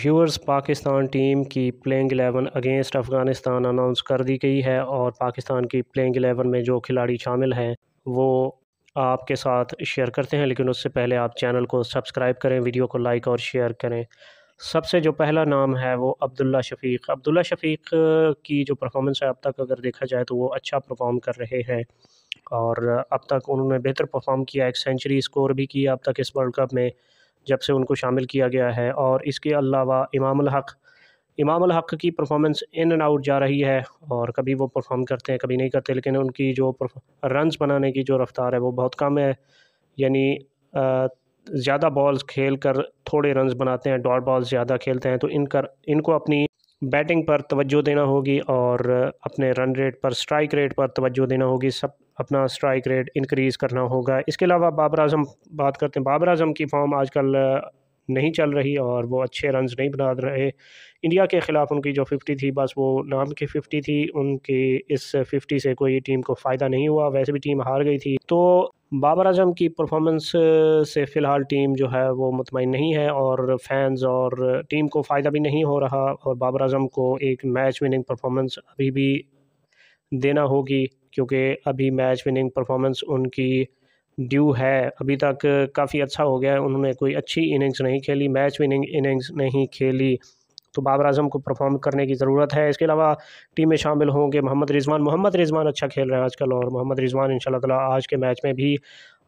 viewers Pakistan team की playing eleven against Afghanistan announce कर दी गई है और पाकिस्तान की प्लेइंग एलेवन में जो खिलाड़ी शामिल हैं वो आपके साथ शेयर करते हैं लेकिन उससे पहले आप चैनल को सब्सक्राइब करें वीडियो को लाइक और शेयर करें सबसे जो पहला नाम है वो अब्दुल्ला शफीक अब्दुल्ला शफीक की जो परफॉर्मेंस है अब तक अगर देखा जाए तो वो अच्छा परफॉर्म कर रहे हैं और अब तक उन्होंने बेहतर परफॉर्म किया एक सेंचुरी स्कोर भी की अब तक इस वर्ल्ड कप में जब से उनको शामिल किया गया है और इसके अलावा इमाम हक़ इमाम हक़ की परफॉर्मेंस इन एंड आउट जा रही है और कभी वो परफॉर्म करते हैं कभी नहीं करते लेकिन उनकी जो रन बनाने की जो रफ़्तार है वो बहुत कम है यानी ज़्यादा बॉल्स खेल कर थोड़े रन्स बनाते हैं डॉट बॉल्स ज़्यादा खेलते हैं तो इनकर इनको अपनी बैटिंग पर तवज्जो देना होगी और अपने रन रेट पर स्ट्राइक रेट पर तवज्जो देना होगी सब अपना स्ट्राइक रेट इंक्रीज़ करना होगा इसके अलावा बाबर आजम बात करते हैं बाबर आजम की फॉर्म आजकल नहीं चल रही और वो अच्छे रन नहीं बना रहे इंडिया के ख़िलाफ़ उनकी जो फिफ्टी थी बस वो नाम की फिफ्टी थी उनकी इस फिफ्टी से कोई टीम को फ़ायदा नहीं हुआ वैसे भी टीम हार गई थी तो बाबर अजम की परफॉर्मेंस से फ़िलहाल टीम जो है वो मुतमिन नहीं है और फैंस और टीम को फ़ायदा भी नहीं हो रहा और बाबर अजम को एक मैच विनिंग परफॉर्मेंस अभी भी देना होगी क्योंकि अभी मैच विनिंग परफॉर्मेंस उनकी ड्यू है अभी तक काफ़ी अच्छा हो गया है उन्होंने कोई अच्छी इनिंग्स नहीं खेली मैच विनिंग इनिंग्स नहीं खेली तो बाबर आजम को परफॉर्म करने की ज़रूरत है इसके अलावा टीम में शामिल होंगे मोहम्मद रिजवान मोहम्मद रिजवान अच्छा खेल रहे हैं आजकल और मोहम्मद रिजवान इन तला आज के मैच में भी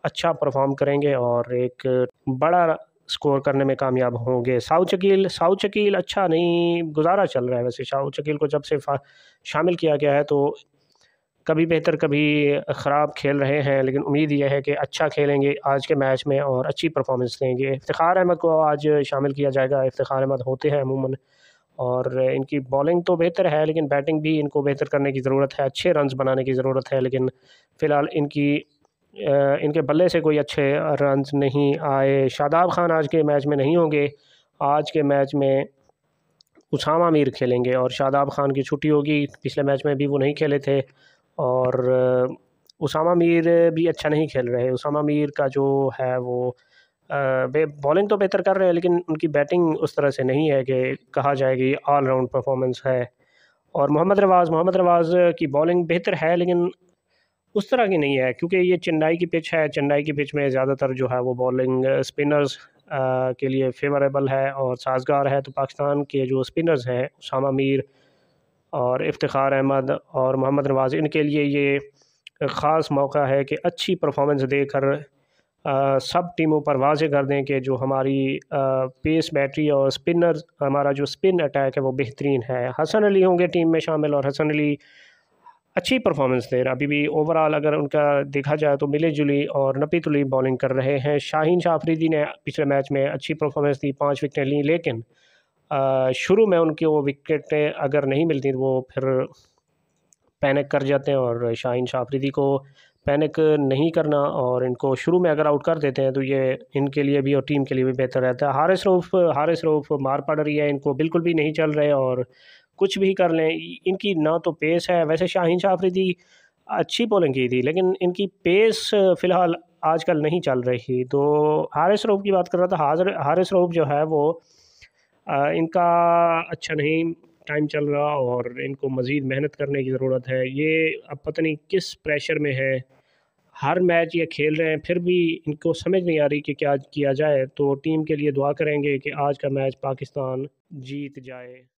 अच्छा परफॉर्म करेंगे और एक बड़ा स्कोर करने में कामयाब होंगे साउथ शकील साउथ शकील अच्छा नहीं गुजारा चल रहा है वैसे साउथ शकील को जब से शामिल किया गया है तो कभी बेहतर कभी ख़राब खेल रहे हैं लेकिन उम्मीद यह है कि अच्छा खेलेंगे आज के मैच में और अच्छी परफॉर्मेंस देंगे इफ्तार अहमद को आज शामिल किया जाएगा इफ्तार अहमद होते हैं अमूमन और इनकी बॉलिंग तो बेहतर है लेकिन बैटिंग भी इनको बेहतर करने की ज़रूरत है अच्छे रन बनाने की ज़रूरत है लेकिन फ़िलहाल इनकी इनके बल्ले से कोई अच्छे रन नहीं आए शादाब खान आज के मैच में नहीं होंगे आज के मैच में उसामा मीर खेलेंगे और शादाब खान की छुट्टी होगी पिछले मैच में भी वो नहीं खेले थे और उसामा मीर भी अच्छा नहीं खेल रहे उसामा मीर का जो है वो बॉलिंग तो बेहतर कर रहे हैं लेकिन उनकी बैटिंग उस तरह से नहीं है कि कहा जाएगी ऑल राउंड परफॉर्मेंस है और मोहम्मद रवाज़ मोहम्मद रवाज़ की बॉलिंग बेहतर है लेकिन उस तरह की नहीं है क्योंकि ये चेन्नई की पिच है चेन्नई की पिच में ज़्यादातर जो है वो बॉलिंग स्पिनर्स के लिए फेवरेबल है और साजगार है तो पाकिस्तान के जो स्पिनर्स हैं उसामा मीर और इफ्तार अहमद और मोहम्मद नवाज़ इनके लिए ये ख़ास मौका है कि अच्छी परफॉर्मेंस देकर सब टीमों पर वाज कर दें कि जो हमारी पेस बैटरी और स्पिनर हमारा जो स्पिन अटैक है वो बेहतरीन है हसन अली होंगे टीम में शामिल और हसन अली अच्छी परफॉर्मेंस दे रहा अभी भी ओवरऑल अगर उनका देखा जाए तो मिले जुली और नपी तुली बॉलिंग कर रहे हैं शाहीन शाहरीदी ने पिछले मैच में अच्छी परफॉर्मेंस दी पाँच विकटें ली लेकिन शुरू में उनकी वो विकेटें अगर नहीं मिलती तो वो फिर पैनिक कर जाते हैं और शाहिन शाफरीदी को पैनिक नहीं करना और इनको शुरू में अगर आउट कर देते हैं तो ये इनके लिए भी और टीम के लिए भी बेहतर रहता है हारिस रूफ हारिस रूफ मार पड़ रही है इनको बिल्कुल भी नहीं चल रहे और कुछ भी कर लें इनकी ना तो पेस है वैसे शाहीन शाफरीदी अच्छी बॉलिंग की थी लेकिन इनकी पेस फ़िलहाल आजकल नहीं चल रही तो हारिस रूफ की बात कर रहा था हारिस रूफ जो है वो इनका अच्छा नहीं टाइम चल रहा और इनको मज़ीद मेहनत करने की ज़रूरत है ये अब पता नहीं किस प्रेशर में है हर मैच ये खेल रहे हैं फिर भी इनको समझ नहीं आ रही कि क्या किया जाए तो टीम के लिए दुआ करेंगे कि आज का मैच पाकिस्तान जीत जाए